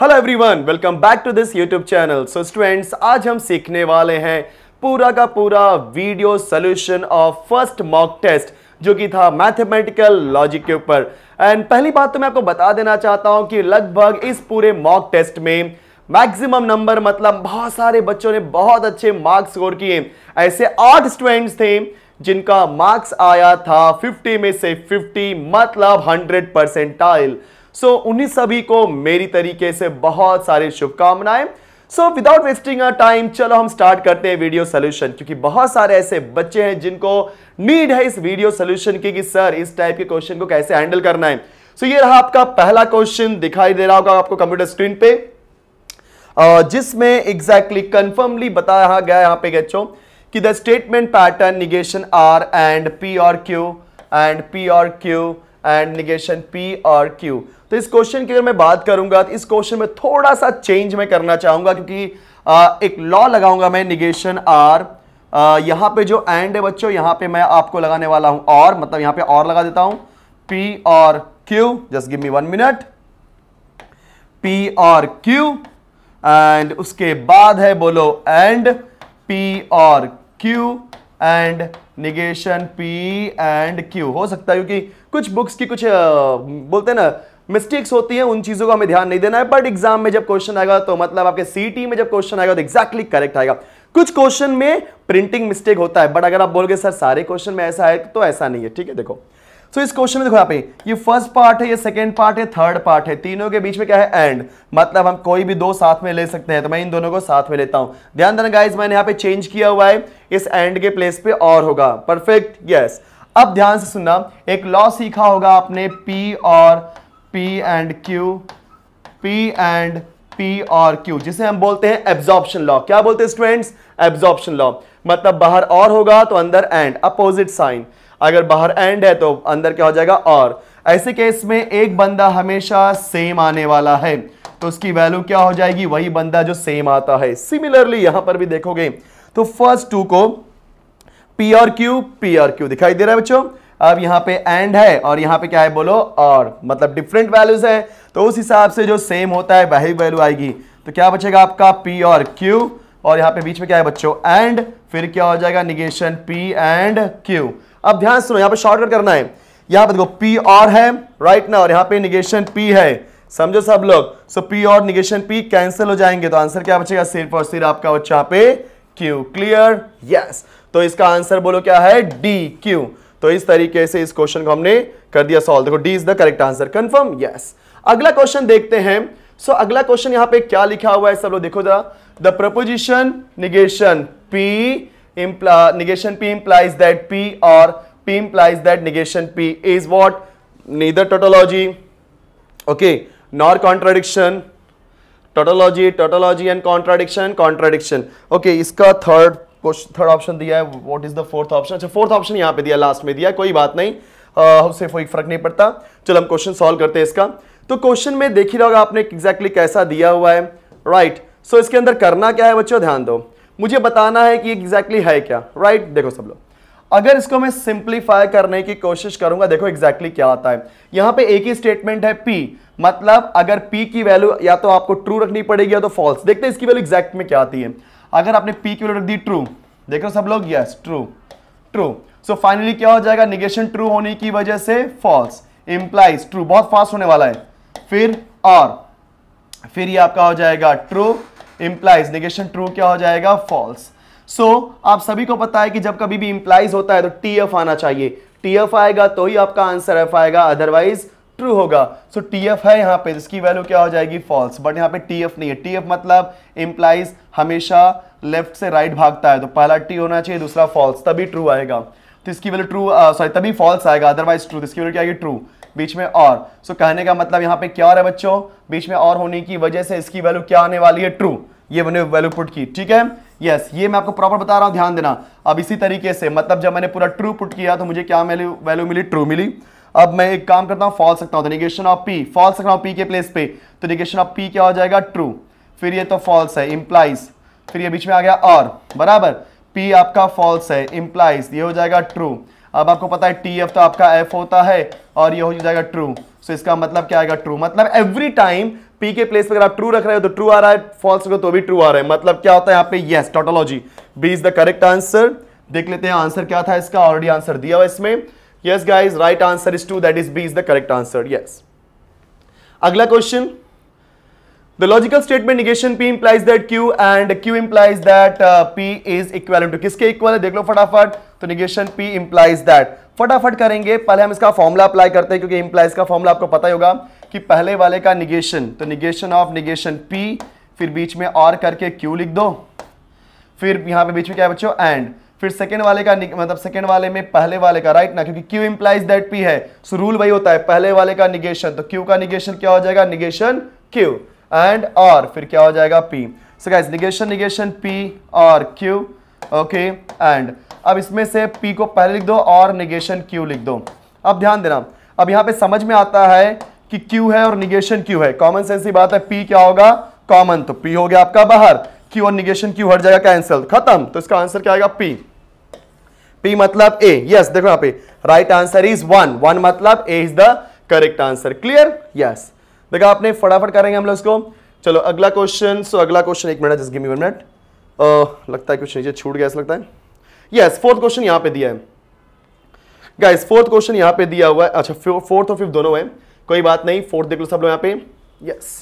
Hello everyone welcome back to this YouTube channel so students आज हम सीखने वाले हैं पूरा का पूरा video solution of first mock test जो कि था मैथमेटिकल लॉजिक के ऊपर एंड पहली बात तो मैं आपको बता देना चाहता हूं कि लगभग इस पूरे मॉक टेस्ट में मैक्सिमम नंबर मतलब बहुत सारे बच्चों ने बहुत अच्छे मार्क्स स्कोर किए ऐसे आठ स्टूडेंट्स थे जिनका मार्क्स आया था 50 में से 50 मतलब 100 परसेंटाइल सो so, उन्हीं सभी को मेरी तरीके से बहुत सारी शुभकामनाएं so without wasting a time चलो हम स्टार्ट करते हैं वीडियो सोल्यूशन क्योंकि बहुत सारे ऐसे बच्चे हैं जिनको नीड है इस वीडियो सोल्यूशन की कि सर इस टाइप के क्वेश्चन को कैसे हैंडल करना है सो so, ये रहा आपका पहला क्वेश्चन दिखाई दे रहा होगा आपको कंप्यूटर स्क्रीन पे जिसमें एग्जैक्टली कंफर्मली बताया गया यहां पे बच्चों कि the statement pattern negation are and P और क्यू एंड पी और क्यू एंड निगेशन पी और क्यू तो इस क्वेश्चन की अगर मैं बात करूंगा तो इस क्वेश्चन में थोड़ा सा चेंज मैं करना चाहूंगा क्योंकि आ, एक लॉ लगाऊंगा मैं निगेशन आर आ, यहाँ पे जो एंड है बच्चों यहां पे मैं आपको लगाने वाला हूं और मतलब यहां पे और लगा देता हूं पी और Q just give me one minute P और क्यू एंड उसके बाद है बोलो एंड पी और Q and negation P and Q हो सकता है क्योंकि कुछ बुक्स की कुछ बोलते हैं ना मिस्टेक्स होती हैं उन चीजों को हमें ध्यान नहीं देना है बट एग्जाम में जब क्वेश्चन आएगा तो मतलब आपके सीटी में जब क्वेश्चन आएगा तो एक्जैक्टली करेक्ट आएगा कुछ क्वेश्चन में प्रिंटिंग मिस्टेक होता है बट अगर आप बोलोगे सर सारे क्वेश्चन में ऐसा है तो ऐसा नहीं है ठीक है देखो सो so, इस क्वेश्चन में देखो आप ये फर्स्ट पार्ट है ये सेकंड पार्ट है थर्ड पार्ट है तीनों के बीच में क्या है एंड मतलब हम कोई भी दो साथ में ले सकते हैं तो मैं इन दोनों को साथ में लेता हूं ध्यान देना गाइज मैंने यहाँ पे चेंज किया हुआ है इस एंड के प्लेस पे और होगा परफेक्ट यस अब ध्यान से सुनना एक लॉ सीखा होगा आपने पी और P and Q P and P और क्यू जिसे हम बोलते हैं एब्जॉर्प्शन लॉ क्या बोलते हैं स्टूडेंट्स एब्जॉर्प्शन लॉ मतलब बाहर और होगा तो अंदर एंड अपोजिट साइन अगर बाहर एंड है तो अंदर क्या हो जाएगा और ऐसे केस में एक बंदा हमेशा सेम आने वाला है तो उसकी वैल्यू क्या हो जाएगी वही बंदा जो सेम आता है सिमिलरली यहां पर भी देखोगे तो फर्स्ट टू को P or Q P or Q दिखाई दे रहा है बच्चों अब यहां पे एंड है और यहां पे क्या है बोलो और मतलब डिफरेंट वैल्यूज है तो उस हिसाब से जो सेम होता है वही वैल्यू आएगी तो क्या बचेगा आपका पी और क्यू और यहाँ पे बीच में क्या है बच्चों एंड फिर क्या हो जाएगा निगेशन पी एंड क्यू अब ध्यान सुनो यहां पर शॉर्टकट करना है यहां पर देखो पी और है राइट ना और यहां पर निगेशन पी है समझो सब लोग सो पी और निगेशन पी कैंसिल हो जाएंगे तो आंसर क्या बचेगा सिर्फ और सिर्फ आपका बच्चा पे क्यू क्लियर यस तो इसका आंसर बोलो क्या है डी क्यू तो इस तरीके से इस क्वेश्चन को हमने कर दिया सॉल्व देखो D is the correct answer confirm yes अगला क्वेश्चन देखते हैं सो so, अगला क्वेश्चन यहां पे क्या लिखा हुआ है सब लोग देखो जरा the proposition negation P negation P implies that P और P implies that negation P is what neither tautology okay nor contradiction tautology tautology and contradiction contradiction okay इसका थर्ड क्वेश्चन थर्ड ऑप्शन दिया है what is the fourth option अच्छा fourth option यहाँ पे दिया last में दिया कोई बात नहीं हमसे कोई फर्क नहीं पड़ता चलो हम क्वेश्चन सॉल्व करते हैं इसका तो क्वेश्चन में देख ही होगा आपने एग्जैक्टली कैसा दिया हुआ है राइट right. सो so, इसके अंदर करना क्या है बच्चों ध्यान दो मुझे बताना है कि एग्जैक्टली exactly है क्या राइट right? देखो सब लोग अगर इसको मैं सिंप्लीफाई करने की कोशिश करूंगा देखो एग्जैक्टली exactly क्या आता है यहां पे एक ही स्टेटमेंट है पी मतलब अगर पी की वैल्यू या तो आपको ट्रू रखनी पड़ेगी या तो फॉल्स देखते हैं इसकी वैल्यू एग्जैक्ट में क्या आती है अगर आपने पी की वैल्यू रख दी ट्रू देखो सब लोग yes true true so finally क्या हो जाएगा निगेशन ट्रू होने की वजह से फॉल्स इंप्लाइज ट्रू बहुत फास्ट होने वाला है फिर और फिर ये आपका हो जाएगा ट्रू इंप्लाइज निगेशन ट्रू क्या हो जाएगा फॉल्स सो so, आप सभी को पता है कि जब कभी भी इंप्लाइज होता है तो टी एफ आना चाहिए टी एफ आएगा तो ही आपका आंसर एफ आएगा अदरवाइज ट्रू होगा सो टी एफ है यहाँ पे जिसकी वैल्यू क्या हो जाएगी फॉल्स बट यहाँ पे टी एफ नहीं है टी एफ मतलब इम्प्लाइज हमेशा लेफ्ट से राइट right भागता है तो पहला टी होना चाहिए दूसरा फॉल्स तभी ट्रू आएगा तो इसकी वैल्यू ट्रू सॉरी तभी फॉल्स आएगा अदरवाइज ट्रू तो इसकी वैल्यू क्या आएगी ट्रू बीच में और सो so, कहने का मतलब यहाँ पे क्या है बच्चों बीच में और होने की वजह से इसकी वैल्यू क्या आने वाली है ट्रू ये मैंने वैल्यू पुट की ठीक है यस yes, ये मैं आपको प्रॉपर बता रहा हूँ ध्यान देना अब इसी तरीके से मतलब जब मैंने पूरा ट्रू पुट किया तो मुझे क्या वैल्यू मिली ट्रू मिली अब मैं एक काम करता हूं फॉल सकता हूं तो निगेशन ऑफ पी फॉल सकता हूं पी के प्लेस पे तो निगेशन ऑफ पी क्या हो जाएगा ट्रू फिर ये तो फॉल्स है इंप्लाइज फिर ये बीच में आ गया और बराबर पी आपका फॉल्स है इंप्लाइज ये हो जाएगा ट्रू अब आपको पता है टी एफ तो आपका एफ होता है और ये हो जाएगा ट्रू सो इसका मतलब क्या आएगा ट्रू मतलब एवरी टाइम पी के प्लेस पर अगर आप ट्रू रख रहे हो तो ट्रू आ रहा है फॉल्स रखो तो भी ट्रू आ रहा है मतलब क्या होता है यहाँ पे yes tautology B is the correct answer देख लेते हैं आंसर क्या था इसका ऑलरेडी आंसर दिया हुआ इसमें yes guys right answer is two that is B is the correct answer yes अगला question the logical statement negation P implies that Q and Q implies that P is equal to किसके equal है देख लो फटाफट तो negation P implies that फटाफट करेंगे पहले हम इसका फॉर्मुला अप्लाई करते हैं क्योंकि इंप्लाइज का फॉर्मुला आपको पता ही होगा कि पहले वाले का निगेशन तो निगेशन ऑफ निगेशन पी फिर बीच में और करके क्यू लिख दो फिर यहां पे बीच में क्या है बच्चों एंड फिर सेकेंड वाले का मतलब सेकेंड वाले में पहले वाले का राइट ना क्योंकि क्यू इंप्लाइज दैट पी है सो रूल वही होता है पहले वाले का निगेशन तो क्यू का निगेशन क्या हो जाएगा निगेशन क्यू एंड और फिर क्या हो जाएगा P so guys negation negation P और क्यू ओके एंड अब इसमें से पी को पहले लिख दो और निगेशन क्यू लिख दो अब ध्यान देना अब यहां पे समझ में आता है कि क्यू है और निगेशन क्यू है कॉमन सेंस की बात है पी क्या होगा कॉमन तो पी हो गया आपका बाहर क्यू और निगेशन क्यू हट जाएगा कैंसल खत्म तो इसका आंसर क्या आएगा पी पी मतलब ए यस देखो यहां पे right answer is one one मतलब A is the correct answer clear yes देखो आपने फटाफट करेंगे हम लोग इसको चलो अगला क्वेश्चन सो अगला क्वेश्चन एक minute just give me one minute लगता है कुछ नीचे छूट गया ऐसा लगता है यस फोर्थ क्वेश्चन यहां पे दिया है गाइस फोर्थ क्वेश्चन यहां पे दिया हुआ है अच्छा फोर्थ और फिफ्थ दोनों है कोई बात नहीं फोर्थ देख लो सब लोग यहां पे yes yes.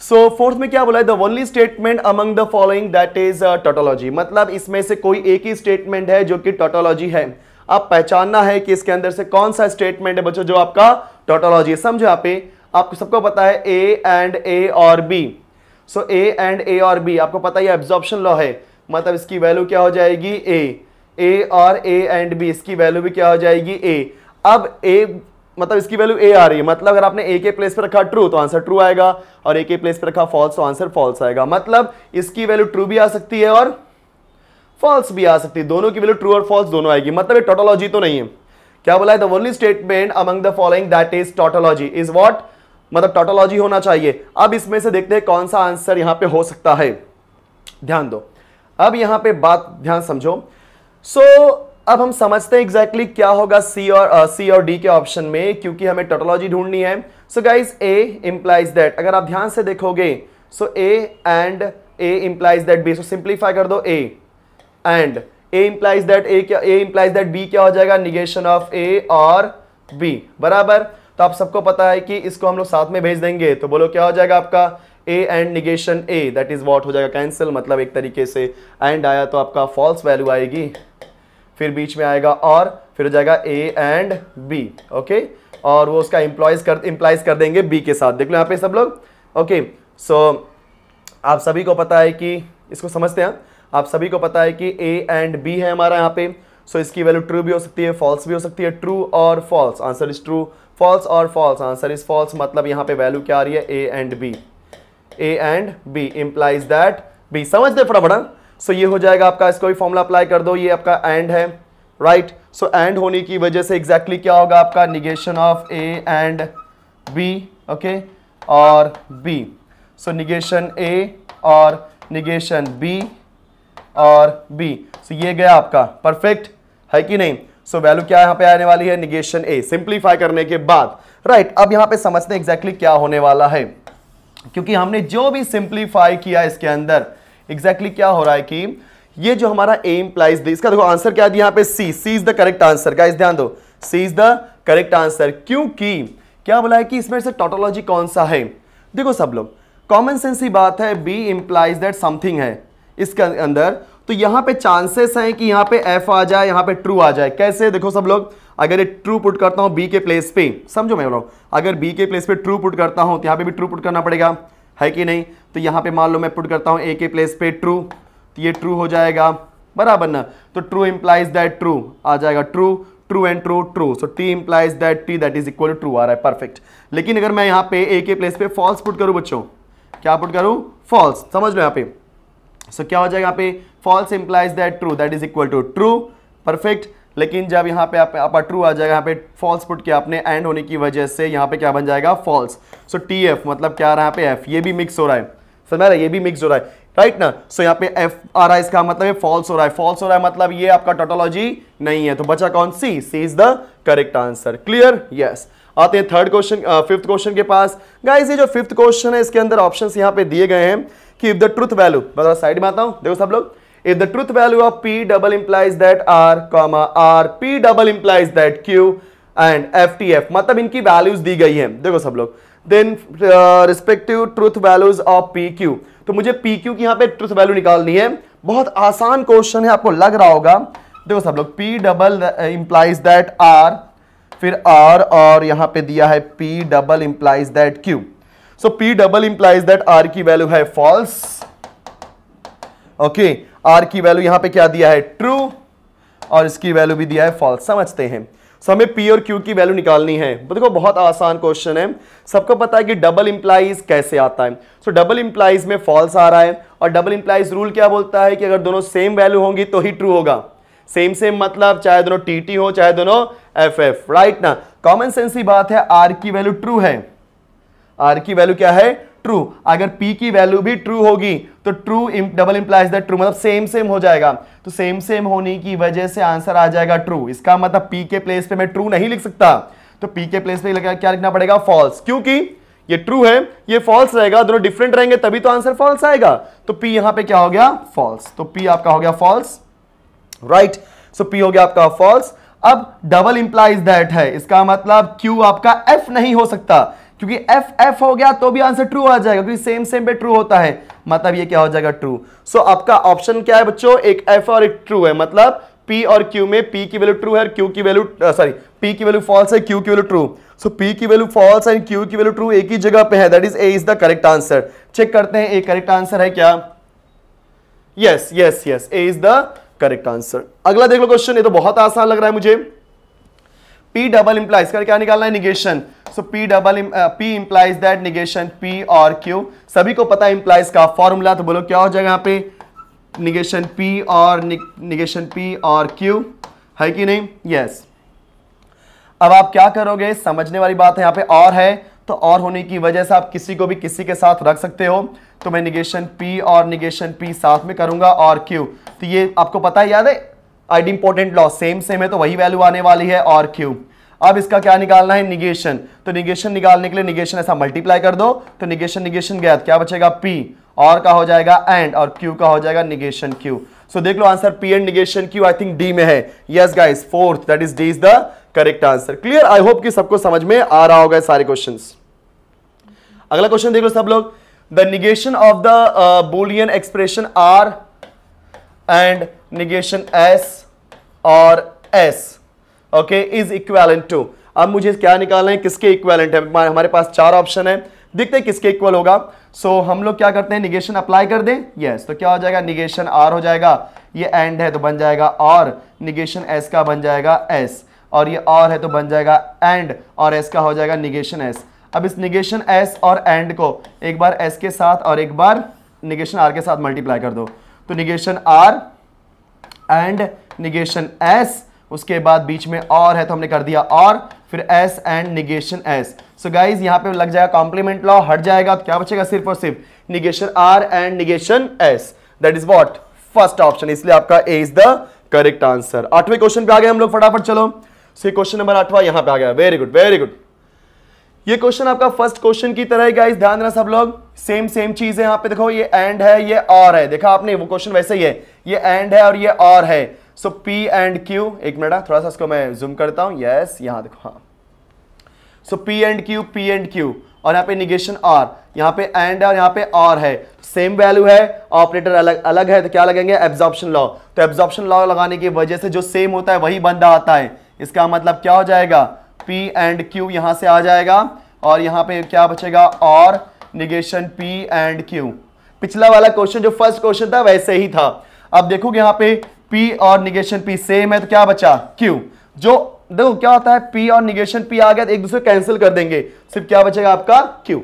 So so, fourth में क्या बोला है the only statement among the following that is tautology मतलब इसमें से कोई एक ही स्टेटमेंट है जो कि टोटोलॉजी है आप पहचानना है कि इसके अंदर से कौन सा स्टेटमेंट है बच्चों जो आपका टोटोलॉजी है समझो आप आपको सबको पता है ए एंड ए और बी सो ए एंड ए और बी आपको पता है एब्जॉर्प्शन लॉ है मतलब इसकी वैल्यू क्या हो जाएगी ए ए और ए एंड बी इसकी वैल्यू भी क्या हो जाएगी ए अब ए मतलब इसकी वैल्यू ए आ रही है मतलब अगर आपने ए के प्लेस पर रखा ट्रू तो आंसर ट्रू आएगा और ए के प्लेस पर रखा फॉल्स तो आंसर फॉल्स आएगा मतलब इसकी वैल्यू ट्रू भी आ सकती है और फॉल्स भी आ सकती है दोनों की वैल्यू ट्रू और फॉल्स दोनों आएगी मतलब ये टोटोलॉजी तो नहीं है क्या बोला है the only statement among the following that is tautology is what मतलब टोटोलॉजी होना चाहिए अब इसमें से देखते हैं कौन सा आंसर यहां पर हो सकता है ध्यान दो अब यहां पर बात ध्यान समझो सो so, अब हम समझते हैं एग्जैक्टली exactly क्या होगा सी और सी uh, और डी के ऑप्शन में क्योंकि हमें टोटोलॉजी ढूंढनी है so guys A implies that अगर आप ध्यान से देखोगे so A and A implies that B so simplify कर दो A and A implies that A क्या ए इंप्लाइज दैट बी क्या हो जाएगा निगेशन ऑफ ए और बी बराबर तो आप सबको पता है कि इसको हम लोग साथ में भेज देंगे तो बोलो क्या हो जाएगा आपका A and negation A that is what हो जाएगा कैंसिल मतलब एक तरीके से एंड आया तो आपका फॉल्स वैल्यू आएगी फिर बीच में आएगा और फिर हो जाएगा ए एंड बी ओके और वो उसका इंप्लाइज कर इंप्लाइज कर देंगे बी के साथ देख लो यहाँ पे सब लोग ओके सो आप सभी को पता है कि इसको समझते हैं हाँ? आप सभी को पता है कि ए एंड बी है हमारा यहाँ पे सो so, इसकी वैल्यू ट्रू भी हो सकती है फॉल्स भी हो सकती है ट्रू और false answer is true false और फॉल्स आंसर इज फॉल्स मतलब यहाँ पे वैल्यू क्या आ रही है A and B A and B implies that B समझ दे फटाफट हाँ? सो so ये हो जाएगा आपका इसको भी फॉर्मूला अप्लाई कर दो ये आपका एंड है राइट सो एंड होने की वजह से एग्जैक्टली exactly क्या होगा आपका negation of A and B okay और बी सो निगेशन ए और निगेशन बी और बी सो so ये गया आपका परफेक्ट है कि नहीं सो so वैल्यू क्या यहां पे आने वाली है निगेशन ए सिंप्लीफाई करने के बाद राइट right, अब यहां पे समझते एग्जैक्टली exactly क्या होने वाला है क्योंकि हमने जो भी सिंप्लीफाई किया इसके अंदर एग्जैक्टली exactly क्या हो रहा है कि ये जो हमारा ए इम्प्लाइज इसका देखो आंसर क्या दिया यहां पे C C is the correct answer का ध्यान दो C is the correct answer क्योंकि क्या बोला है कि इसमें से टोटोलॉजी कौन सा है देखो सब लोग कॉमन सेंस ही बात है बी इंप्लाइज दैट समथिंग है इसके अंदर तो यहां पे चांसेस हैं कि यहां पे एफ आ जाए यहां पे ट्रू आ जाए कैसे देखो सब लोग अगर ये ट्रू पुट करता हूं बी के प्लेस पे समझो मैं बोल अगर बी के प्लेस पे ट्रू पुट करता हूं तो यहां पे भी ट्रू पुट करना पड़ेगा है कि नहीं तो यहाँ पे मान लो मैं पुट करता हूँ ए के प्लेस पे ट्रू तो ये ट्रू हो जाएगा बराबर ना तो ट्रू इम्प्लाइज दैट ट्रू आ जाएगा true true and true true so T implies that T that is equal to true आ रहा है परफेक्ट लेकिन अगर मैं यहाँ पे ए के प्लेस पे फॉल्स पुट करूँ बच्चों क्या पुट करूँ फॉल्स समझ लो यहाँ पे सो so, क्या हो जाएगा यहाँ पे false implies that true that is equal to true perfect लेकिन जब यहाँ पे आप, आपका ट्रू आ जाएगा यहाँ पे फॉल्स पुट किया आपने एंड होने की वजह से यहाँ पे क्या बन जाएगा फॉल्स सो टी एफ मतलब क्या आ रहा है यहाँ पे एफ ये भी मिक्स हो रहा है समझ रहा है ये भी मिक्स हो रहा है राइट ना सो यहाँ पे एफ आ रहा है इसका मतलब ये फॉल्स हो रहा है फॉल्स हो रहा है मतलब ये आपका टोटोलॉजी नहीं है तो बचा कौन C C is the correct answer clear yes आते हैं थर्ड क्वेश्चन फिफ्थ क्वेश्चन के पास गाइस ये जो फिफ्थ क्वेश्चन है इसके अंदर ऑप्शंस यहाँ पे दिए गए हैं कि इफ द ट्रूथ वैल्यू मैं साइड में आता हूँ देखो सब लोग if the truth value of p double implies that r comma r p double implies that q and F T F मतलब इनकी वैल्यूज दी गई हैं देखो सब लोग then respective truth values of P Q तो मुझे पी क्यू की यहाँ पे ट्रूथ वैल्यू निकालनी है बहुत आसान क्वेश्चन है आपको लग रहा होगा देखो सब लोग P double implies that R फिर आर और यहाँ पे दिया है P double implies that Q so P double implies that R की वैल्यू है फॉल्स ओके okay. आर की वैल्यू यहां पे क्या दिया है ट्रू और इसकी वैल्यू भी दिया है फॉल्स समझते हैं सो हमें पी और क्यू की वैल्यू निकालनी है देखो बहुत आसान क्वेश्चन है सबको पता है कि डबल इंप्लाइज कैसे आता है सो डबल इंप्लाइज में फॉल्स आ रहा है और डबल इंप्लाइज रूल क्या बोलता है कि अगर दोनों सेम वैल्यू होंगी तो ही ट्रू होगा सेम सेम मतलब चाहे दोनों टी टी हो चाहे दोनों एफ एफ राइट ना कॉमन सेंस ही बात है आर की वैल्यू ट्रू है आर की वैल्यू क्या है ट्रू अगर पी की वैल्यू भी ट्रू होगी तो true double implies the true मतलब सेम सेम हो जाएगा तो सेम सेम होने की वजह से आंसर आ जाएगा ट्रू इसका मतलब पी के प्लेस पे मैं ट्रू नहीं लिख सकता तो पी के प्लेस पे क्या लिखना पड़ेगा फॉल्स क्योंकि ये ट्रू है ये फॉल्स रहेगा दोनों डिफरेंट रहेंगे तभी तो आंसर फॉल्स आएगा तो पी यहां पे क्या हो गया फॉल्स तो पी आपका हो गया फॉल्स राइट सो पी हो गया आपका फॉल्स अब डबल इंप्लाइज दैट है इसका मतलब क्यू आपका एफ नहीं हो सकता क्योंकि एफ एफ हो गया तो भी आंसर ट्रू आ जाएगा क्योंकि सेम सेम पे ट्रू होता है मतलब ये क्या हो जाएगा ट्रू सो so, आपका ऑप्शन क्या है बच्चों एक एफ और एक ट्रू है मतलब पी और क्यू में पी की वैल्यू ट्रू है और क्यू की वैल्यू सॉरी पी की वैल्यू फॉल्स है क्यू की वैल्यू ट्रू सो पी की वैल्यू फॉल्स एंड क्यू की वैल्यू ट्रू एक ही जगह पे है that is A is the correct answer check करते हैं ए करेक्ट आंसर है क्या yes yes yes A is the correct answer अगला देख लो क्वेश्चन ये तो बहुत आसान लग रहा है मुझे पी डबल इंप्लाइज कर क्या निकालना है negation so P double P implies that negation P और क्यू सभी को पता है इंप्लाइज का फॉर्मूला तो बोलो क्या हो जाएगा यहाँ पे निगेशन पी और निगेशन पी और क्यू है कि नहीं यस yes. अब आप क्या करोगे समझने वाली बात है यहाँ पे और है तो और होने की वजह से आप किसी को भी किसी के साथ रख सकते हो तो मैं निगेशन पी और निगेशन पी साथ में करूंगा और क्यू तो ये आपको पता है याद है idempotent law same same है तो वही वैल्यू आने वाली है और क्यू अब इसका क्या निकालना है निगेशन तो निगेशन निकालने के लिए निगेशन ऐसा मल्टीप्लाई कर दो तो निगेशन निगेशन गया क्या बचेगा पी और का हो जाएगा एंड और क्यू का हो जाएगा निगेशन क्यू सो देख लो answer P and negation Q I think D में है yes guys fourth that is D is the correct answer clear I hope कि सबको समझ में आ रहा होगा सारे क्वेश्चन अगला क्वेश्चन देख लो सब लोग the negation of the boolean expression R and negation S और S okay is equivalent to अब मुझे क्या निकालना है किसके इक्वेलेंट है हमारे पास चार ऑप्शन है देखते हैं किसके इक्वल होगा सो so, हम लोग क्या करते हैं निगेशन अप्लाई कर दें यस yes, तो क्या हो जाएगा निगेशन आर हो जाएगा ये एंड है तो बन जाएगा और निगेशन एस का बन जाएगा एस और ये और है तो बन जाएगा एंड और एस का हो जाएगा निगेशन एस अब इस निगेशन एस और एंड को एक बार एस के साथ और एक बार निगेशन आर के साथ मल्टीप्लाई कर दो तो negation are and negation S उसके बाद बीच में और है तो हमने कर दिया और फिर S and negation S so guys यहां पे लग जाएगा कॉम्प्लीमेंट लॉ हट जाएगा तो क्या बचेगा सिर्फ और सिर्फ negation are and negation S that is what first option इसलिए आपका A is the correct answer आठवें क्वेश्चन पे आ गए हम लोग फटाफट चलो सो क्वेश्चन नंबर आठवा यहां पे आ गया वेरी गुड वेरी गुड ये क्वेश्चन आपका फर्स्ट क्वेश्चन की तरह है गाइस ध्यान देना सब लोग सेम सेम चीज है यहाँ पे देखो ये एंड है ये और है देखा आपने वो क्वेश्चन वैसे ही है ये एंड है और ये और है सो पी एंड क्यू एक मिनट हाँ, थोड़ा सा इसको मैं जूम करता हूं यस यहां देखो हाँ so P and Q P and Q और यहां पे निगेशन आर यहाँ पे एंड और यहां पे आर है सेम वैल्यू है ऑपरेटर अलग अलग है तो क्या लगेंगे एब्जॉर्प्शन लॉ तो एब्जॉर्प्शन लॉ लगाने की वजह से जो सेम होता है वही बंदा आता है इसका मतलब क्या हो जाएगा पी एंड क्यू यहां से आ जाएगा और यहाँ पे क्या बचेगा और निगेशन पी एंड क्यू पिछला वाला क्वेश्चन जो फर्स्ट क्वेश्चन था वैसे ही था अब देखोगे यहां पे पी और निगेशन पी सेम है तो क्या बचा क्यू जो देखो क्या होता है पी और निगेशन पी आ गया तो एक दूसरे कैंसिल कर देंगे सिर्फ क्या बचेगा आपका Q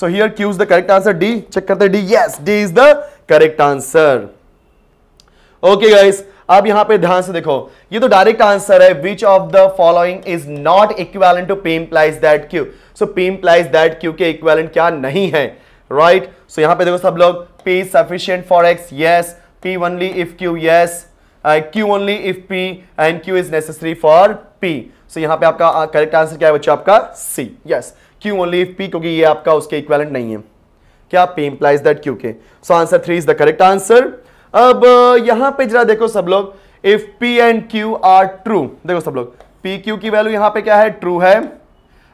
so here Q is the correct answer D check करते हैं D yes D is the correct answer okay guys अब यहां पे ध्यान से देखो ये तो डायरेक्ट आंसर है which of the following is not equivalent to P implies that Q so P implies that Q के इक्वेलेंट क्या नहीं है राइट right? सो so यहां पे देखो सब लोग P sufficient for X yes P only if Q yes Q only if P and Q is necessary for P. So yahan pe aapka correct answer kya hai बच्चों aapka C. Yes. Q only if P kyunki ye aapka uske equivalent nahi hai kya P implies that Q ke So answer 3 is the correct answer. ab yahan pe zara dekho sab log if P and Q are true. dekho sab log P Q ki value yahan pe kya hai true hai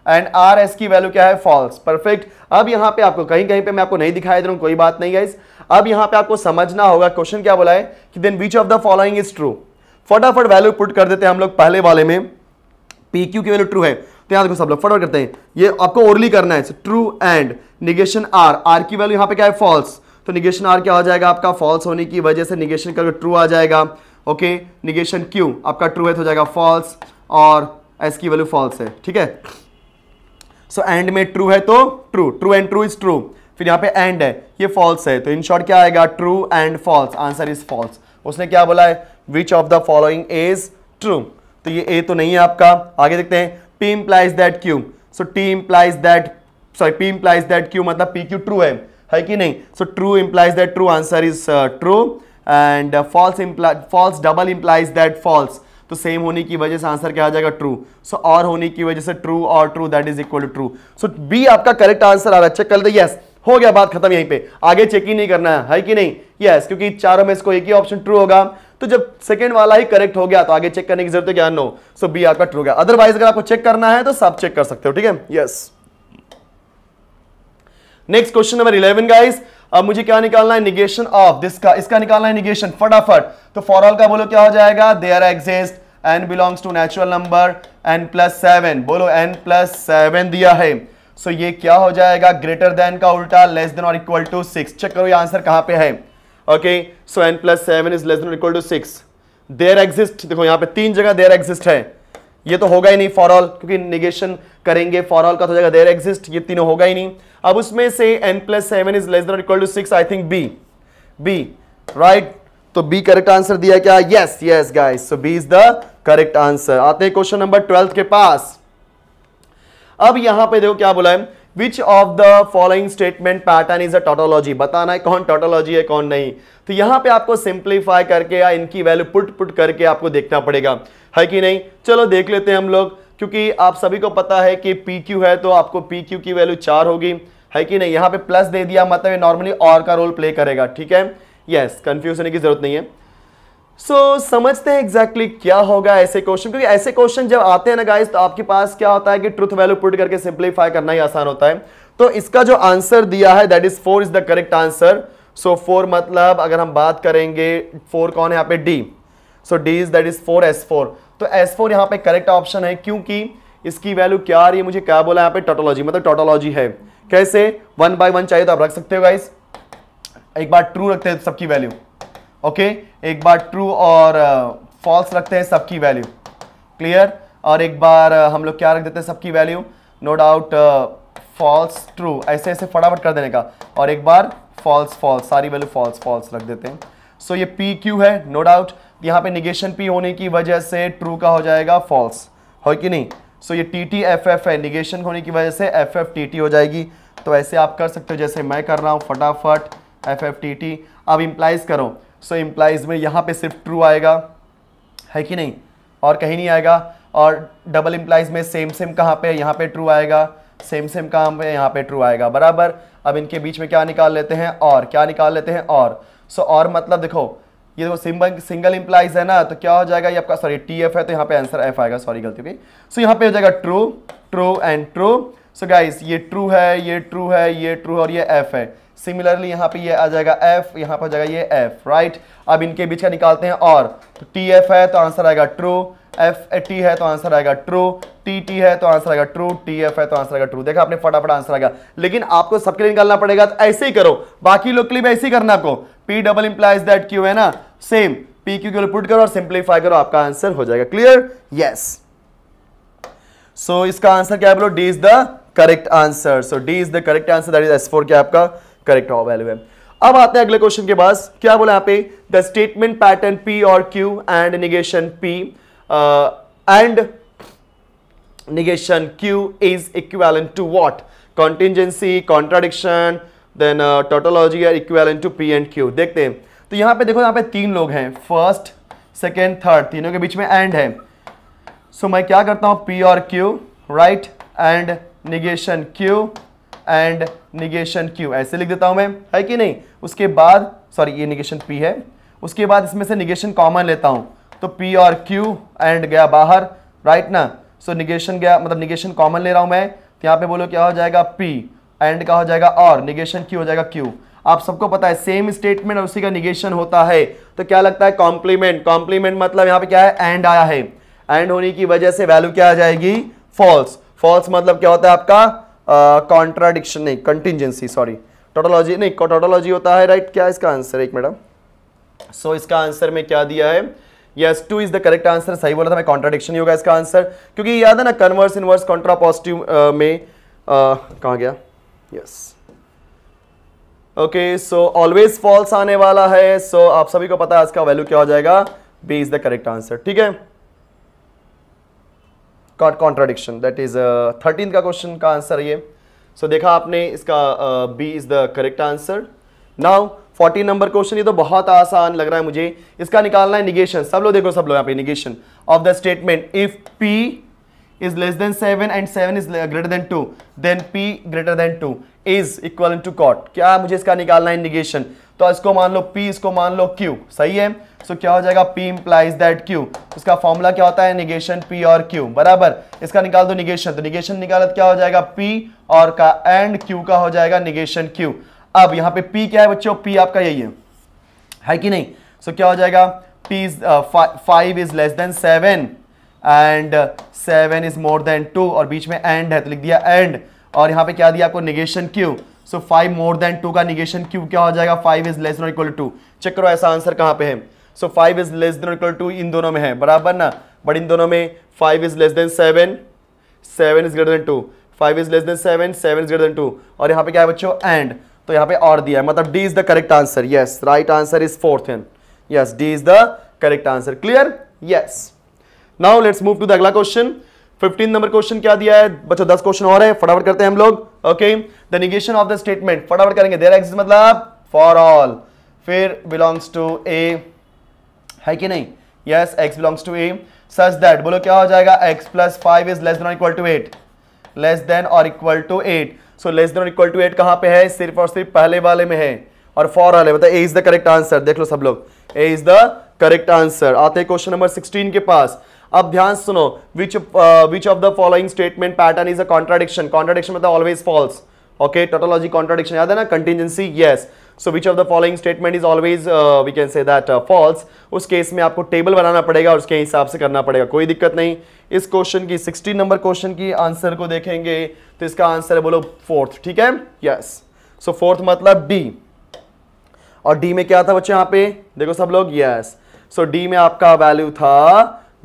and R S की value क्या है false perfect अब यहां पे आपको कहीं कहीं पे मैं आपको नहीं दिखाई दे रहा हूं कोई बात नहीं गाइज अब यहां पे आपको समझना होगा क्वेश्चन क्या बोला है कि then which of the following is true फटाफट वैल्यू पुट कर देते हैं हम लोग पहले वाले में पी क्यू की वैल्यू ट्रू है तो यहां देखो सब लोग फटाफट करते हैं ये आपको ओरली करना है true and negation R R की वैल्यू यहां पर क्या है फॉल्स तो निगेशन आर क्या हो जाएगा आपका फॉल्स होने की वजह से निगेशन का ट्रू आ जाएगा ओके निगेशन क्यू आपका ट्रू है तो हो जाएगा फॉल्स और एस की वैल्यू फॉल्स है ठीक है सो so, एंड में ट्रू है तो true true and true is true फिर यहाँ पे एंड है ये फॉल्स है तो इन शॉर्ट क्या आएगा true and false answer is false उसने क्या बोला है which of the following is true तो ये ए तो नहीं है आपका आगे देखते हैं P implies that Q so T implies that sorry P implies that Q मतलब पी क्यू ट्रू है है कि नहीं so true implies that true answer is true and false implies false double implies that false तो same होने की वजह से आंसर क्या आ जाएगा ट्रू सो और होने की वजह से ट्रू और true that is equal to true so B आपका करेक्ट आंसर आ रहा है चेक कर दे यस हो गया बात खत्म यहीं पे आगे चेक ही नहीं करना है, है कि नहीं यस क्योंकि चारों में इसको एक ही ऑप्शन ट्रू होगा तो जब सेकंड वाला ही करेक्ट हो गया तो आगे चेक करने की जरूरत क्या नो सो बी आपका ट्रू हो गया अदरवाइज अगर आपको चेक करना है तो सब चेक कर सकते हो ठीक है yes next question number eleven guys अब मुझे क्या निकालना है निगेशन ऑफ दिस का इसका निकालना है निगेशन फटाफट तो फॉर ऑल का बोलो क्या हो जाएगा there exist N belongs to natural number N plus seven बोलो एन प्लस सेवन दिया है सो ये क्या हो जाएगा ग्रेटर देन का उल्टा लेस देन और इक्वल टू सिक्स चेक करो ये आंसर कहां पे है okay so N plus seven is less than equal to six there exist देखो यहां पे तीन जगह देयर एग्जिस्ट है ये तो होगा ही नहीं फॉर ऑल क्योंकि निगेशन करेंगे फॉर ऑल का तो जगह देयर एग्जिस्ट ये तीनों होगा ही नहीं अब उसमें से N plus seven is less than equal to six I think B B right तो बी करेक्ट आंसर दिया क्या yes yes guys so B is the correct answer आते हैं क्वेश्चन नंबर ट्वेल्थ के पास अब यहां पे देखो क्या बोला है which of the following statement pattern is a tautology बताना है कौन टोटोलॉजी है कौन नहीं तो यहां पे आपको सिंप्लीफाई करके या इनकी वैल्यू पुट पुट करके आपको देखना पड़ेगा है कि नहीं चलो देख लेते हैं हम लोग क्योंकि आप सभी को पता है कि पी क्यू है तो आपको पी क्यू की वैल्यू चार होगी है कि नहीं यहां पे प्लस दे दिया मतलब नॉर्मली और का रोल प्ले करेगा ठीक है यस yes, कंफ्यूज होने की जरूरत नहीं है सो so, समझते हैं एग्जैक्टली exactly क्या होगा ऐसे क्वेश्चन क्योंकि ऐसे क्वेश्चन जब आते हैं ना गाइस तो आपके पास क्या होता है कि ट्रुथ वैल्यू पुट करके सिंप्लीफाई करना ही आसान होता है तो इसका जो आंसर दिया है that is four is the correct answer so four मतलब अगर हम बात करेंगे फोर कौन है यहाँ पे D so D is that is four S four तो एस फोर यहाँ पे करेक्ट ऑप्शन है क्योंकि इसकी वैल्यू क्या आ रही है मुझे क्या बोला यहाँ पे टोटोलॉजी मतलब टोटोलॉजी है कैसे वन बाय वन चाहिए तो आप रख सकते हो गाइस एक बार ट्रू रखते हैं सबकी वैल्यू ओके एक बार ट्रू और फॉल्स uh, रखते हैं सबकी वैल्यू क्लियर और एक बार uh, हम लोग क्या रख देते हैं सबकी value no doubt false true ऐसे ऐसे फटाफट कर देने का और एक बार फॉल्स फॉल्स सारी वैल्यू फॉल्स फॉल्स रख देते हैं सो so, ये पी क्यू है नो no डाउट यहाँ पे निगेशन पी होने की वजह से ट्रू का हो जाएगा फॉल्स हो कि नहीं सो so, ये टी टी एफ एफ है निगेशन होने की वजह से एफ एफ टी टी हो जाएगी तो ऐसे आप कर सकते हो जैसे मैं कर रहा हूँ फटाफट एफ एफ टी टी अब इम्प्लाइज करो सो इम्प्लाइज में यहाँ पे सिर्फ ट्रू आएगा है कि नहीं और कहीं नहीं आएगा और डबल इम्प्लाइज में सेम सेम कहाँ पे यहाँ पे ट्रू आएगा सेम सेम कहाँ पे यहाँ पे ट्रू आएगा बराबर अब इनके बीच में क्या निकाल लेते हैं और क्या निकाल लेते हैं और सो so, और मतलब देखो ये देखो सिंबल सिंगल इम्प्लाइज है ना तो क्या हो जाएगा ये आपका सॉरी टी एफ है तो यहाँ पे आंसर एफ आएगा सॉरी गलती हो सो यहाँ पे हो जाएगा true true and true so guys ये ट्रू है ये ट्रू है ये ट्रू और ये एफ है सिमिलरली यहाँ पे ये आ जाएगा एफ यहाँ पर आ जाएगा ये एफ राइट अब इनके बीच का निकालते हैं और तो टी एफ है तो आंसर आएगा ट्रू एफ टी है तो आंसर आएगा ट्रू टी टी है तो आंसर आएगा ट्रू टी एफ है तो आंसर आएगा ट्रू देखा आपने फटाफट आंसर आएगा लेकिन आपको सबके लिए निकालना पड़ेगा तो ऐसे ही करो बाकी लोग के लिए भी ऐसे ही करना आपको P double implies that Q है ना सेम पी क्यू को पुट करो और सिंप्लीफाई करो आपका आंसर हो जाएगा क्लियर यस सो इसका आंसर क्या है बोलो D is the correct answer so D is the correct answer that is S four क्या आपका करेक्ट ऑफ वैल्यू है अब आते हैं अगले क्वेश्चन के पास क्या बोला यहाँ पे द स्टेटमेंट पैटर्न पी और Q and negation P and negation Q is equivalent to what contingency contradiction then tautology are are two P and Q देखते हैं तो यहां पे देखो यहां पे तीन लोग हैं फर्स्ट सेकेंड थर्ड तीनों के बीच में एंड है सो so, मैं क्या करता हूं पी और Q right and negation Q and negation Q ऐसे लिख देता हूं मैं है कि नहीं उसके बाद सॉरी ये निगेशन पी है उसके बाद इसमें से निगेशन कॉमन लेता हूं तो पी और क्यू एंड गया बाहर राइट ना सो so, निगेशन गया मतलब निगेशन कॉमन ले रहा हूं मैं तो यहां पे बोलो क्या हो जाएगा पी एंड का हो जाएगा और निगेशन क्यू हो जाएगा क्यू आप सबको पता है सेम स्टेटमेंट और उसी का निगेशन होता है तो क्या लगता है कॉम्प्लीमेंट कॉम्प्लीमेंट मतलब यहां पे क्या है एंड आया है एंड होने की वजह से वैल्यू क्या आ जाएगी फॉल्स फॉल्स मतलब क्या होता है आपका कॉन्ट्राडिक्शन नहीं कंटिजेंसी सॉरी टोटोलॉजी नहीं टोटोलॉजी होता है राइट right? क्या इसका आंसर एक मैडम सो so, इसका आंसर में क्या दिया है yes two is the correct answer सही बोला था मैं कॉन्ट्राडिक्शन ही होगा इसका आंसर क्योंकि याद है ना कन्वर्स इनवर्स कॉन्ट्रा पॉजिटिव में कहा गया yes okay so always false आने वाला है सो so आप सभी को पता है इसका वैल्यू क्या हो जाएगा B is the correct answer ठीक है कॉन्ट्राडिक्शन दैट इज थर्टीन का क्वेश्चन का आंसर ये सो so, देखा आपने इसका B is the correct answer now fourteen number question ये तो बहुत आसान लग रहा है मुझे इसका निकालना है निगेशन सब लोग देखो सब लोग यहाँ पे negation of the statement if P is less than seven and seven is greater than two then P greater than two is equal to what क्या मुझे इसका निकालना है निगेशन तो इसको मान लो पी इसको मान लो क्यू सही है सो क्या हो जाएगा पी इंप्लाइज दैट क्यू उसका फॉर्मूला क्या होता है निगेशन पी और क्यू बराबर इसका निकाल दो निगेशन तो निगेशन निकाल क्या हो जाएगा पी और का एंड क्यू का हो जाएगा निगेशन क्यू अब यहाँ पे P क्या है बच्चों P आपका यही है है कि नहीं सो so, क्या हो जाएगा P is five is less than seven and seven is more than two और बीच में एंड है तो लिख दिया एंड और यहाँ पे क्या दिया आपको negation Q so five more than two का निगेशन क्यू क्या हो जाएगा five is less equal to check करो ऐसा आंसर कहाँ पे है so five is less than equal to इन दोनों में है बराबर ना बट इन दोनों में five is less than seven seven is greater than two five is less than seven seven is greater than two और यहाँ पे क्या है बच्चों एंड तो यहाँ पे और दिया है मतलब D is the correct answer yes right answer is fourth N yes D is the correct answer clear yes now let's move to the अगला क्वेश्चन 15 नंबर क्वेश्चन क्या दिया है बच्चों 10 क्वेश्चन और है फटाफट करते हैं हम लोग okay the negation of the statement फटाफट करेंगे देर एग्जिस्ट मतलब फॉर ऑल फिर बिलोंग्स टू ए है कि नहीं yes X belongs to A such that बोलो क्या हो जाएगा X plus five is less than equal to eight less than और equal to eight so less than और इक्वल टू एट कहाँ पे है सिर्फ और सिर्फ पहले वाले में है और फॉर वाले बताए A is the correct answer देख लो सब लोग A is the correct answer आते क्वेश्चन नंबर सिक्सटीन के पास अब ध्यान सुनो which which of the following statement pattern is a contradiction contradiction मतलब always false okay tautology contradiction yaad hai na contingency yes so which of the following statement is always uh, we can say that uh, false उस case में आपको table बनाना पड़ेगा और उसके हिसाब से करना पड़ेगा कोई दिक्कत नहीं इस क्वेश्चन की 16 नंबर क्वेश्चन की आंसर को देखेंगे तो इसका आंसर है बोलो फोर्थ ठीक है यस सो फोर्थ मतलब डी और डी में क्या था बच्चे यहाँ पे देखो सब लोग यस सो डी में आपका वैल्यू था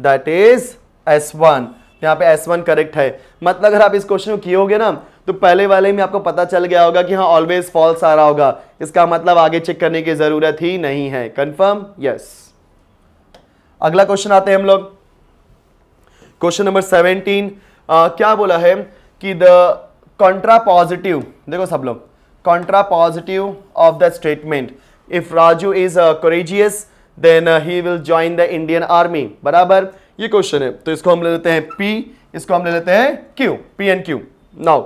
दैट इज एस वन यहाँ पे एस वन करेक्ट है मतलब अगर आप इस क्वेश्चन को किए होगे ना तो पहले वाले में आपको पता चल गया होगा कि हाँ ऑलवेज फॉल्स आ रहा होगा इसका मतलब आगे चेक करने की जरूरत ही नहीं है कंफर्म यस अगला क्वेश्चन आते हैं हम लोग क्वेश्चन नंबर सेवेंटीन क्या बोला है कि द कॉन्ट्रा पॉजिटिव देखो सब लोग contrapositive of the statement if Raju is courageous then he will join the Indian army बराबर ये क्वेश्चन है तो इसको हम ले लेते हैं पी इसको हम ले लेते हैं Q P and Q now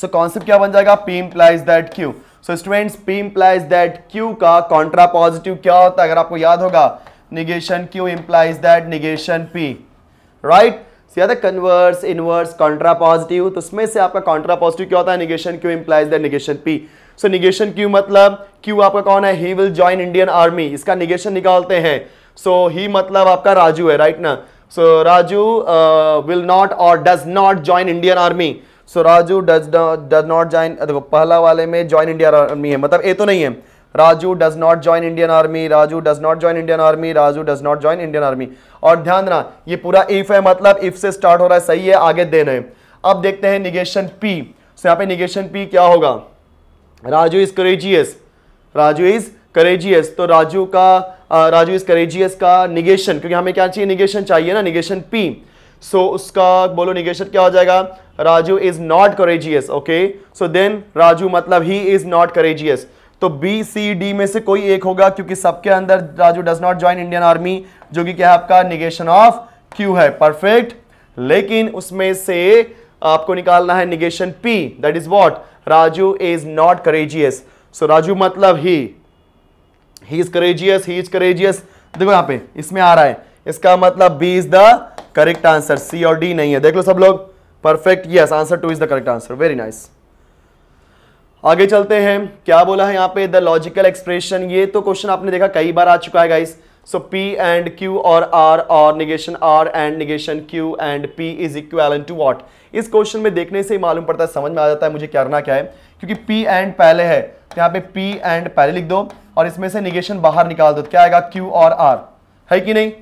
so concept क्या बन जाएगा P implies that Q so students P implies that Q का कॉन्ट्रा पॉजिटिव क्या होता है अगर आपको याद होगा negation Q implies that negation P right याद है कन्वर्स इनवर्स कॉन्ट्रा पॉजिटिव तो उसमें से आपका कॉन्ट्रा पॉजिटिव क्या होता है negation Q implies that negation P so negation Q मतलब क्यू आपका कौन है he will join Indian army इसका निगेशन निकालते हैं सो so, ही मतलब आपका राजू है राइट right ना सो राजू विल नॉट और does not join Indian army so Raju does does not join देखो पहला वाले में ज्वाइन इंडियन आर्मी है मतलब ये तो नहीं है Raju does not join Indian army Raju does not join Indian army Raju does not join Indian army और ध्यान देना ये पूरा इफ है मतलब इफ से स्टार्ट हो रहा है सही है आगे देन है अब देखते हैं निगेशन पी सो यहाँ पे निगेशन पी क्या होगा Raju is courageous Raju is courageous तो राजू का राजू इज करेजियस का निगेशन क्योंकि हमें क्या चाहिए निगेशन चाहिए ना निगेशन पी सो so, उसका बोलो निगेशन क्या हो जाएगा Raju is not courageous okay so then Raju मतलब ही इज नॉट करेजियस तो बी सी डी में से कोई एक होगा क्योंकि सबके अंदर Raju does not join Indian army जो कि क्या है आपका निगेशन ऑफ क्यू है परफेक्ट लेकिन उसमें से आपको निकालना है negation P that is what Raju is not courageous so Raju मतलब he he is courageous he is courageous देखो यहां पे इसमें आ रहा है इसका मतलब B is the correct answer C और डी नहीं है देख लो सब लोग perfect yes answer two is the correct answer very nice आगे चलते हैं क्या बोला है यहां पे द लॉजिकल एक्सप्रेशन ये तो क्वेश्चन आपने देखा कई बार आ चुका है guys so P and Q और आर और negation are and negation Q and P is equal to what इस क्वेश्चन में देखने से ही मालूम पड़ता है समझ में आ जाता है मुझे करना क्या है क्योंकि पी एंड पहले है तो यहां पे पी एंड पहले लिख दो और इसमें से निगेशन बाहर निकाल दो तो क्या आएगा क्यू और आर है कि नहीं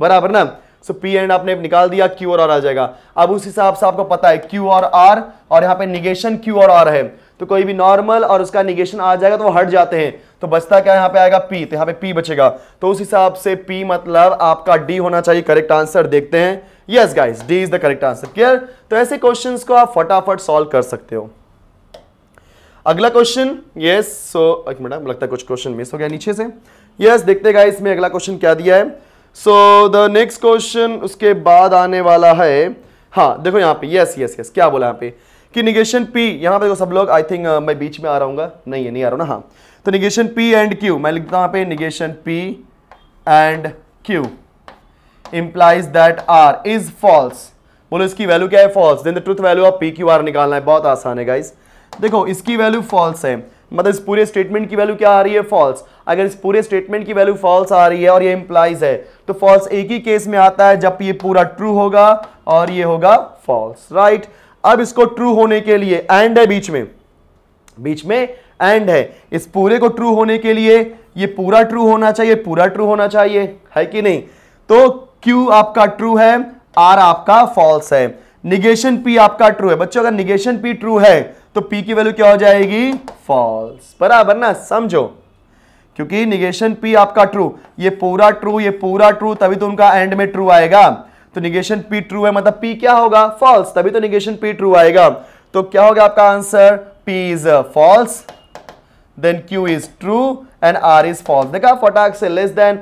बराबर ना सो पी एंड आपने निकाल दिया क्यू और आर आ जाएगा अब उस हिसाब से आपको पता है क्यू और आर और यहाँ पे निगेशन क्यू और आर है तो कोई भी नॉर्मल और उसका निगेशन आ जाएगा तो वो हट जाते हैं तो बचता क्या यहाँ पे आएगा पी तो यहाँ पे पी बचेगा तो उस हिसाब से पी मतलब आपका डी होना चाहिए करेक्ट आंसर देखते हैं yes guys D is the correct answer clear तो ऐसे क्वेश्चन को आप फटाफट सॉल्व कर सकते हो अगला क्वेश्चन यस सो एक मिनट लगता है कुछ क्वेश्चन मिस हो गया नीचे से यस yes, देखते गाइस में अगला क्वेश्चन क्या दिया है सो द नेक्स्ट क्वेश्चन उसके बाद आने वाला है हाँ देखो यहाँ पे यस यस यस क्या बोला यहाँ पे कि निगेशन पी यहाँ पे देखो सब लोग आई थिंक uh, मैं बीच में आ रहा नहीं है नहीं आ रहा ना हाँ तो निगेशन पी एंड क्यू मैं लिखता हूँ यहाँ पे negation P and Q implies that R is false बोलो इसकी वैल्यू क्या है false then the truth value of P Q R निकालना है बहुत आसान है गाइज देखो इसकी वैल्यू फॉल्स है मतलब इस पूरे स्टेटमेंट की वैल्यू क्या आ रही है फॉल्स अगर इस पूरे स्टेटमेंट की वैल्यू फॉल्स आ रही है और ये इंप्लाइज है तो फॉल्स एक ही केस में आता है जब ये पूरा ट्रू होगा और ये होगा फॉल्स राइट अब इसको ट्रू होने के लिए एंड है बीच में बीच में एंड है इस पूरे को ट्रू होने के लिए ये पूरा ट्रू होना चाहिए पूरा ट्रू होना चाहिए है कि नहीं तो क्यू आपका ट्रू है आर आपका फॉल्स है निगेशन पी आपका ट्रू है बच्चों अगर निगेशन पी ट्रू है तो पी की वैल्यू क्या हो जाएगी फॉल्स बराबर ना समझो क्योंकि निगेशन पी आपका ट्रू ये पूरा ट्रू ये पूरा ट्रू तभी तो उनका एंड में ट्रू आएगा तो निगेशन पी ट्रू है मतलब पी क्या होगा फॉल्स तभी तो निगेशन पी ट्रू आएगा तो क्या होगा आपका answer P is false then Q is true and R is false देखा फटाक से less than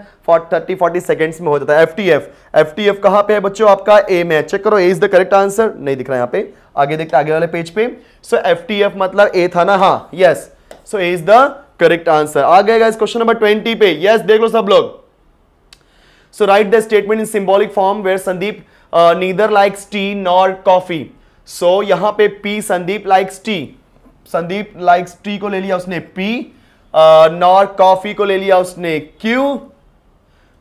thirty forty seconds में हो जाता है F F F T T F कहां पर है बच्चों आपका ए में चेक करो A is the correct answer नहीं दिख रहा है यहाँ पे आगे देखते आगे वाले पेज पे सो एफ टी एफ मतलब ए था ना हाँ yes so A is the correct answer आ गएगा इस क्वेश्चन नंबर ट्वेंटी पे यस yes, देख लो सब लोग so right the statement in symbolic form where Sandeep neither likes tea nor coffee so यहां पे P Sandeep likes tea Sandeep likes tea को ले लिया उसने पी नॉर uh, कॉफी को ले लिया उसने क्यू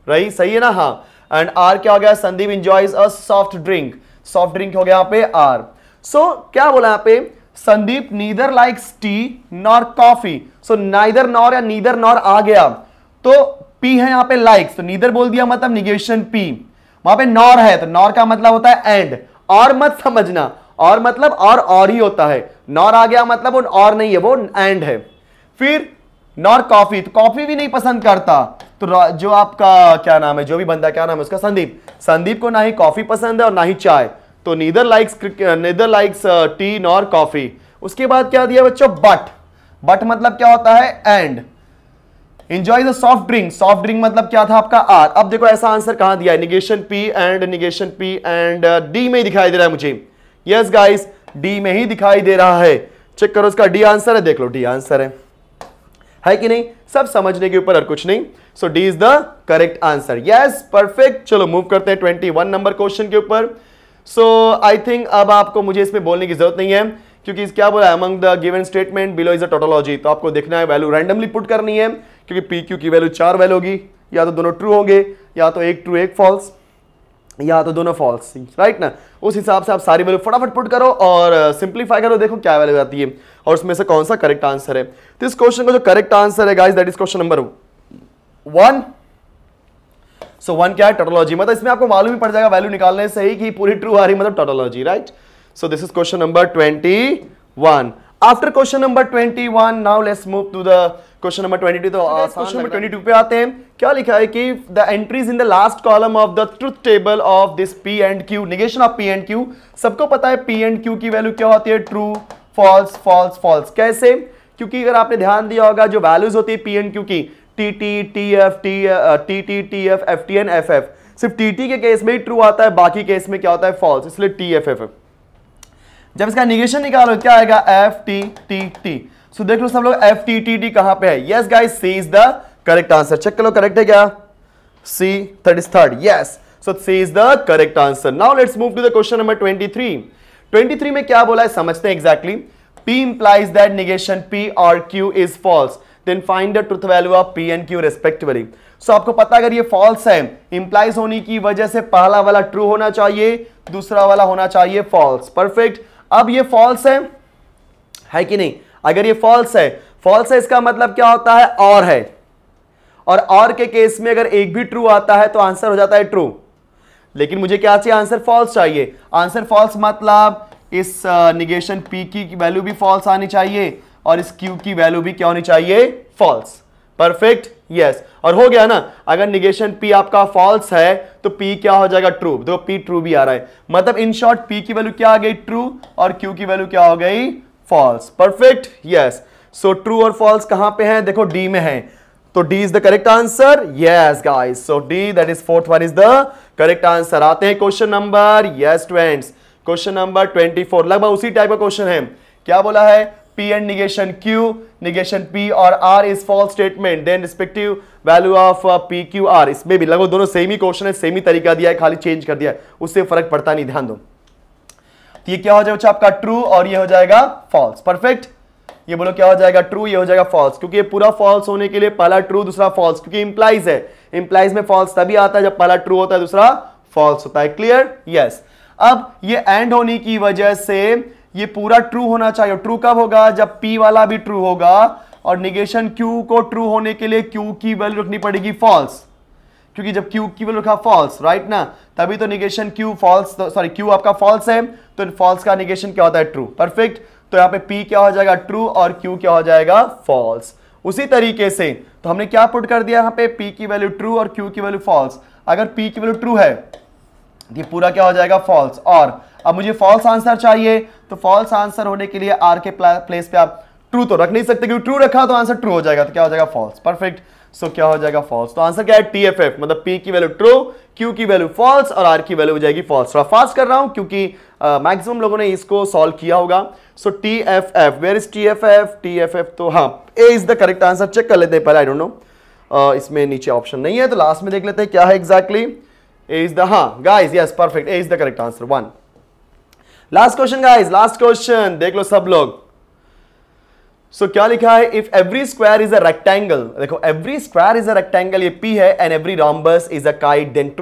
राइट सही है ना हाँ एंड आर क्या हो गया Sandeep enjoys a soft drink soft drink हो गया पे आर सो so, क्या बोला यहां पे Sandeep neither likes tea nor coffee so neither nor या नीदर नॉर आ गया तो पी है यहां पे लाइक सो नीदर बोल दिया मतलब निगेशन पी वहां पे नॉर है तो नॉर का मतलब होता है एंड और मत समझना और मतलब और और ही होता है नॉर आ गया मतलब वो और नहीं है वो एंड है फिर नॉर कॉफी तो कॉफी भी नहीं पसंद करता तो जो आपका क्या नाम है जो भी बंदा क्या नाम है उसका संदीप संदीप को ना ही कॉफी पसंद है और ना ही चाय तो neither likes neither likes tea nor coffee उसके बाद क्या दिया बच्चों बट बट मतलब क्या होता है and enjoy the soft drink soft drink मतलब क्या था आपका आर अब देखो ऐसा आंसर कहां दिया है negation P and negation P and D में दिखाई दे रहा है मुझे यस गाइस डी में ही दिखाई दे रहा है चेक करो इसका डी आंसर है देख लो डी आंसर है है कि नहीं सब समझने के ऊपर और कुछ नहीं so D is the correct answer yes perfect चलो मूव करते हैं ट्वेंटी वन नंबर क्वेश्चन के ऊपर सो आई थिंक अब आपको मुझे इसमें बोलने की जरूरत नहीं है क्योंकि इस क्या बोला among the given statement below is a tautology तो आपको देखना है वैल्यू रैंडमली पुट करनी है क्योंकि पी क्यू की वैल्यू चार वैल्यू होगी या तो दोनों ट्रू होंगे या तो एक ट्रू एक फॉल्स या तो दोनों फॉल्स राइट ना उस हिसाब से आप सारी वैल्यू फटाफट पुट करो और सिंप्लीफाई uh, करो देखो क्या वैल्यू आती है और उसमें से कौन सा करेक्ट आंसर है तो इस क्वेश्चन का जो करेक्ट आंसर है guys that is question number one so one क्या है टोटोलॉजी मतलब इसमें आपको मालूम ही पड़ जाएगा वैल्यू निकालने से ही कि पूरी ट्रू आ रही मतलब tautology right right? So this is question number 21. After question number 21, now let's move to the question number 22. तो so question number 22 पे आते हैं क्या लिखा है कि the entries in the last column of the truth table of this P and Q, negation of P and Q. सबको पता है P and Q की value क्या होती है true, false, false, false. कैसे क्योंकि अगर आपने ध्यान दिया होगा जो वैल्यूज होती है पी एंड क्यू की T T T F T T T T F F T N F F सिर्फ टी टी के केस में ही ट्रू आता है बाकी केस में क्या होता है फॉल्स इसलिए टी एफ एफ एफ जब इसका निगेशन निकालो क्या आएगा F T T T so देख लो सब लोग एफ टी टी टी कहां पे है yes guys C is the correct answer check कर लो करेक्ट है क्या C third is third yes so C is the correct answer now let's move to the question number twenty three twenty three में क्या बोला है समझते हैं exactly P implies that negation P और Q is false then find the truth value of P and Q respectively so आपको पता अगर ये फॉल्स है इंप्लाइज होने की वजह से पहला वाला ट्रू होना चाहिए दूसरा वाला होना चाहिए फॉल्स परफेक्ट अब ये फॉल्स है है कि नहीं अगर ये फॉल्स है फॉल्स है इसका मतलब क्या होता है और है और और के केस में अगर एक भी ट्रू आता है तो आंसर हो जाता है ट्रू लेकिन मुझे क्या चाहिए आंसर फॉल्स चाहिए आंसर फॉल्स मतलब इस निगेशन पी की वैल्यू भी फॉल्स आनी चाहिए और इस क्यू की वैल्यू भी क्या होनी चाहिए फॉल्स परफेक्ट यस और हो गया ना अगर निगेशन पी आपका फॉल्स है तो पी क्या हो जाएगा ट्रू देखो पी ट्रू भी आ रहा है मतलब इन शॉर्ट पी की वैल्यू क्या आ गई ट्रू और क्यू की वैल्यू क्या हो गई false perfect yes so true और फॉल्स कहां पे हैं देखो डी में है तो D is the correct answer yes guys so D that is fourth one is the correct answer आते हैं question number yes twent question number twenty लगभग उसी टाइप का क्वेश्चन है क्या बोला है P and negation Q negation P और R is false statement then respective value of P Q R इसमें भी लगभग दोनों सेम ही क्वेश्चन है सेम ही तरीका दिया है खाली चेंज कर दिया है उससे फर्क पड़ता नहीं ध्यान दो तो ये क्या हो जाएगा आपका ट्रू और ये हो जाएगा फॉल्स परफेक्ट ये बोलो क्या हो जाएगा ट्रू ये हो जाएगा फॉल्स क्योंकि ये पूरा फॉल्स होने के लिए पहला ट्रू दूसरा फॉल्स क्योंकि इंप्लाइज है इंप्लाइज में फॉल्स तभी आता है जब पहला ट्रू होता है दूसरा फॉल्स होता है क्लियर यस yes. अब ये एंड होने की वजह से ये पूरा ट्रू होना चाहिए ट्रू कब होगा जब पी वाला भी ट्रू होगा और निगेशन क्यू को ट्रू होने के लिए क्यू की वैल्यू रखनी पड़ेगी फॉल्स क्योंकि जब क्यू की वैल्यू रखा फॉल्स राइट ना तभी तो negation Q false sorry Q आपका फॉल्स है तो फॉल्स का निगेशन क्या होता है ट्रू परफेक्ट तो यहां पे पी क्या हो जाएगा ट्रू और क्यू क्या हो जाएगा फॉल्स उसी तरीके से तो हमने क्या पुट कर दिया यहां पे पी की वैल्यू ट्रू और क्यू की वैल्यू फॉल्स अगर पी की वैल्यू ट्रू है तो ये पूरा क्या हो जाएगा फॉल्स और अब मुझे फॉल्स आंसर चाहिए तो फॉल्स आंसर होने के लिए आर के प्लेस पे आप ट्रू तो रख नहीं सकते क्योंकि ट्रू रखा तो आंसर ट्रू हो जाएगा तो क्या हो जाएगा फॉल्स परफेक्ट सो क्या हो जाएगा फॉल्स तो आंसर क्या है टी एफ एफ मतलब पी की वैल्यू ट्रू क्यू की वैल्यू फॉल्स और आर की वैल्यू हो जाएगी फॉल्स थोड़ा फास्ट कर रहा हूं क्योंकि मैक्सिमम लोगों ने इसको सॉल्व किया होगा so T F F where is T F F T F F तो हाँ A is the correct answer check कर लेते हैं पहले आई डोंट नो इसमें नीचे ऑप्शन नहीं है तो लास्ट में देख लेते हैं क्या है एग्जैक्टली ए इज द हाँ guys yes perfect A is the correct answer one last question guys last question देख लो सब लोग सो so, क्या लिखा है if every square is a rectangle देखो every square is a rectangle ये पी है and every rhombus is a kite then